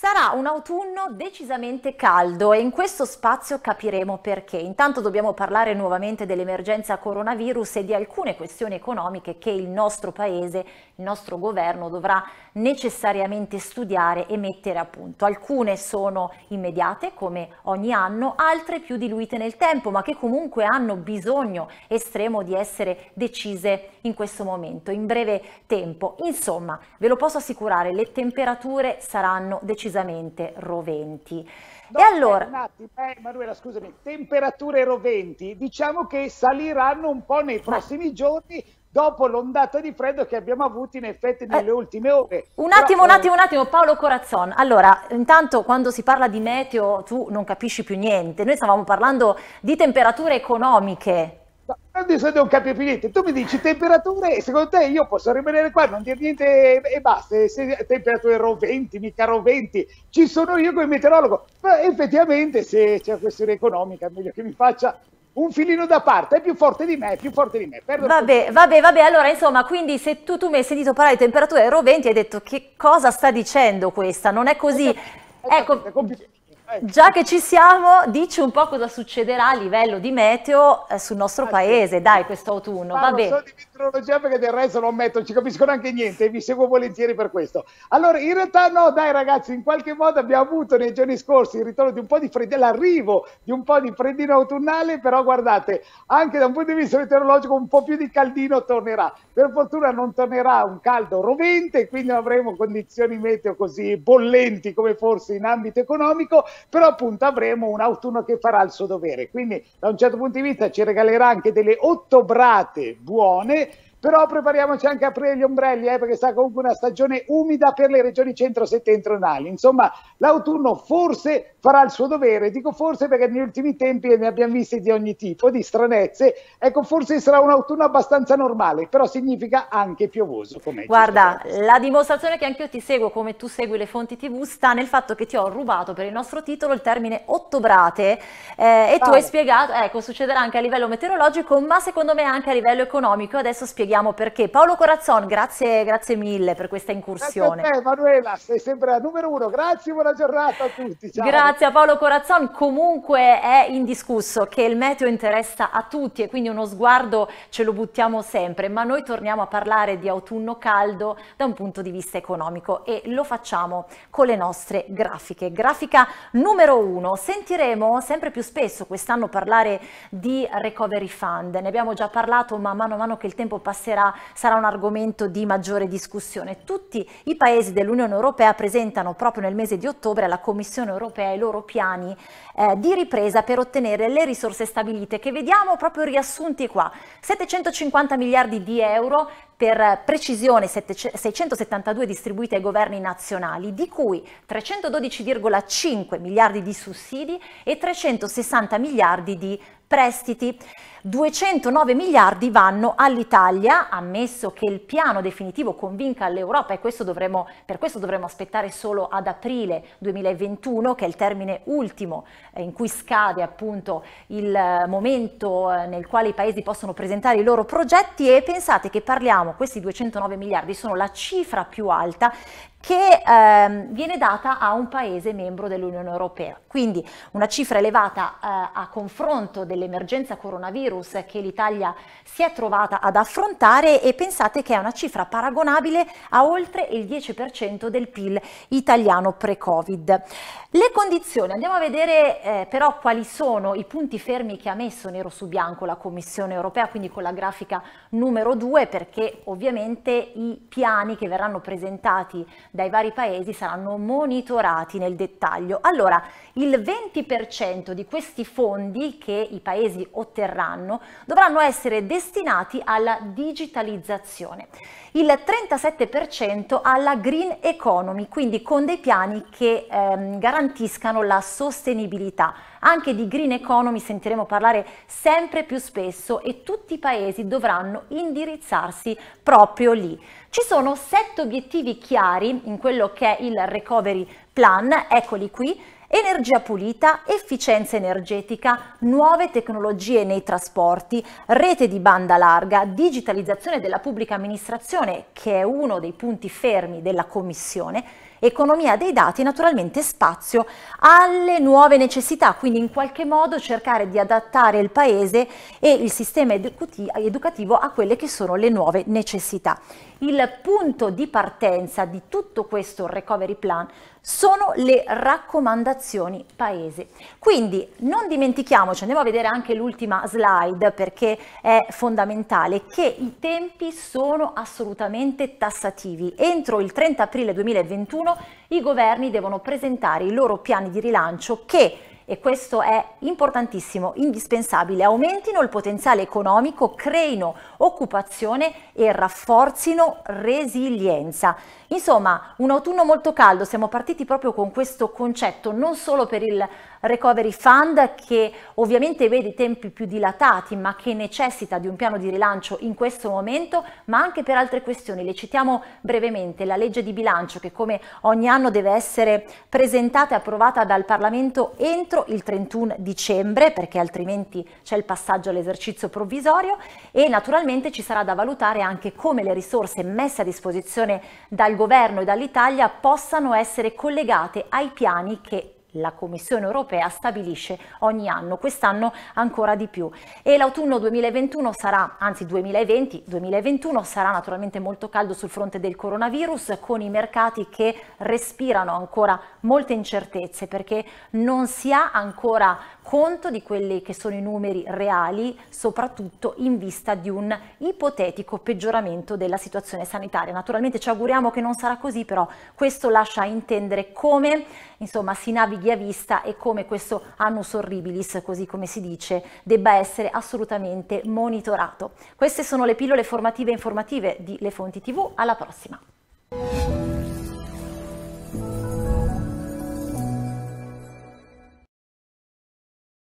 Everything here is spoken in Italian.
Sarà un autunno decisamente caldo e in questo spazio capiremo perché. Intanto dobbiamo parlare nuovamente dell'emergenza coronavirus e di alcune questioni economiche che il nostro paese, il nostro governo dovrà necessariamente studiare e mettere a punto. Alcune sono immediate come ogni anno, altre più diluite nel tempo ma che comunque hanno bisogno estremo di essere decise in questo momento, in breve tempo. Insomma, ve lo posso assicurare, le temperature saranno decisamente decisamente roventi. No, e allora... Un attimo, eh, eh Manuela, scusami, temperature roventi, diciamo che saliranno un po' nei prossimi Ma... giorni dopo l'ondata di freddo che abbiamo avuto in effetti eh, nelle eh, ultime ore. Un attimo, Però, un eh, attimo, un attimo, Paolo Corazzon. Allora, intanto quando si parla di meteo tu non capisci più niente. Noi stavamo parlando di temperature economiche, Adesso non cambia più niente. Tu mi dici temperature e secondo te io posso rimanere qua, non dire niente e, basta. Se temperature roventi, mica roventi, ci sono io come meteorologo. Ma effettivamente se c'è una questione economica è meglio che mi faccia un filino da parte, è più forte di me, è più forte di me. Perdo vabbè, vabbè, vabbè, allora insomma, quindi se tu, tu mi hai sentito parlare di temperature roventi hai detto che cosa sta dicendo questa, non è così. È ecco, è Già che ci siamo, dici un po' cosa succederà a livello di meteo eh, sul nostro ah, paese, dai, quest'autunno. Va bene astrologia perché del resto non metto, ci capisco neanche niente e vi seguo volentieri per questo. Allora, in realtà no, dai ragazzi, in qualche modo abbiamo avuto nei giorni scorsi il ritorno di un po' di freddo, l'arrivo di un po' di freddino autunnale, però guardate, anche da un punto di vista meteorologico un po' più di caldino tornerà. Per fortuna non tornerà un caldo rovente, quindi non avremo condizioni meteo così bollenti come forse in ambito economico, però appunto avremo un autunno che farà il suo dovere. Quindi da un certo punto di vista ci regalerà anche delle ottobrate buone però prepariamoci anche a aprire gli ombrelli eh, perché sta comunque una stagione umida per le regioni centro-settentrionali insomma l'autunno forse farà il suo dovere, dico forse perché negli ultimi tempi ne abbiamo visti di ogni tipo di stranezze, ecco forse sarà un autunno abbastanza normale, però significa anche piovoso come Guarda, la dimostrazione che anch'io ti seguo come tu segui le fonti tv sta nel fatto che ti ho rubato per il nostro titolo il termine ottobrate eh, e tu hai spiegato, ecco succederà anche a livello meteorologico ma secondo me anche a livello economico, adesso spieghiamo spieghiamo perché. Paolo Corazzon, grazie, grazie mille per questa incursione. Grazie a te Manuela, sei sempre la numero uno, grazie, buona giornata a tutti. Ciao. Grazie a Paolo Corazzon, comunque è indiscusso che il meteo interessa a tutti e quindi uno sguardo ce lo buttiamo sempre, ma noi torniamo a parlare di autunno caldo da un punto di vista economico e lo facciamo con le nostre grafiche. Grafica numero uno, sentiremo sempre più spesso quest'anno parlare di recovery fund, ne abbiamo già parlato ma mano a mano che il tempo passa passerà, sarà un argomento di maggiore discussione. Tutti i paesi dell'Unione Europea presentano proprio nel mese di ottobre alla Commissione Europea i loro piani eh, di ripresa per ottenere le risorse stabilite che vediamo proprio riassunti qua. 750 miliardi di euro per precisione 672 distribuiti ai governi nazionali, di cui 312,5 miliardi di sussidi e 360 miliardi di prestiti. 209 miliardi vanno all'Italia, ammesso che il piano definitivo convinca l'Europa e questo dovremo, per questo dovremo aspettare solo ad aprile 2021, che è il termine ultimo eh, in cui scade appunto il eh, momento eh, nel quale i paesi possono presentare i loro progetti e pensate che parliamo, questi 209 miliardi sono la cifra più alta che ehm, viene data a un paese membro dell'Unione Europea. Quindi una cifra elevata eh, a confronto dell'emergenza coronavirus che l'Italia si è trovata ad affrontare e pensate che è una cifra paragonabile a oltre il 10% del PIL italiano pre-Covid. Le condizioni, andiamo a vedere eh, però quali sono i punti fermi che ha messo nero su bianco la Commissione Europea, quindi con la grafica numero 2 perché ovviamente i piani che verranno presentati dai vari paesi saranno monitorati nel dettaglio. Allora, il 20% di questi fondi che i paesi otterranno dovranno essere destinati alla digitalizzazione, il 37% alla green economy, quindi con dei piani che ehm, garantiscano la sostenibilità anche di green economy sentiremo parlare sempre più spesso e tutti i paesi dovranno indirizzarsi proprio lì. Ci sono sette obiettivi chiari in quello che è il recovery plan, eccoli qui Energia pulita, efficienza energetica, nuove tecnologie nei trasporti, rete di banda larga, digitalizzazione della pubblica amministrazione, che è uno dei punti fermi della Commissione, economia dei dati e naturalmente spazio alle nuove necessità, quindi in qualche modo cercare di adattare il Paese e il sistema educativo a quelle che sono le nuove necessità. Il punto di partenza di tutto questo recovery plan sono le raccomandazioni paese. Quindi non dimentichiamoci, andiamo a vedere anche l'ultima slide perché è fondamentale, che i tempi sono assolutamente tassativi. Entro il 30 aprile 2021 i governi devono presentare i loro piani di rilancio che e questo è importantissimo, indispensabile, aumentino il potenziale economico, creino occupazione e rafforzino resilienza. Insomma, un autunno molto caldo, siamo partiti proprio con questo concetto, non solo per il Recovery Fund che ovviamente vede tempi più dilatati ma che necessita di un piano di rilancio in questo momento, ma anche per altre questioni. Le citiamo brevemente, la legge di bilancio che come ogni anno deve essere presentata e approvata dal Parlamento entro il 31 dicembre perché altrimenti c'è il passaggio all'esercizio provvisorio e naturalmente ci sarà da valutare anche come le risorse messe a disposizione dal governo e dall'Italia possano essere collegate ai piani che la Commissione europea stabilisce ogni anno, quest'anno ancora di più. E l'autunno 2021 sarà, anzi 2020-2021 sarà naturalmente molto caldo sul fronte del coronavirus con i mercati che respirano ancora molte incertezze perché non si ha ancora conto di quelli che sono i numeri reali, soprattutto in vista di un ipotetico peggioramento della situazione sanitaria. Naturalmente ci auguriamo che non sarà così, però questo lascia intendere come insomma si navighi a vista e come questo annus horribilis, così come si dice, debba essere assolutamente monitorato. Queste sono le pillole formative e informative di Le Fonti TV, alla prossima!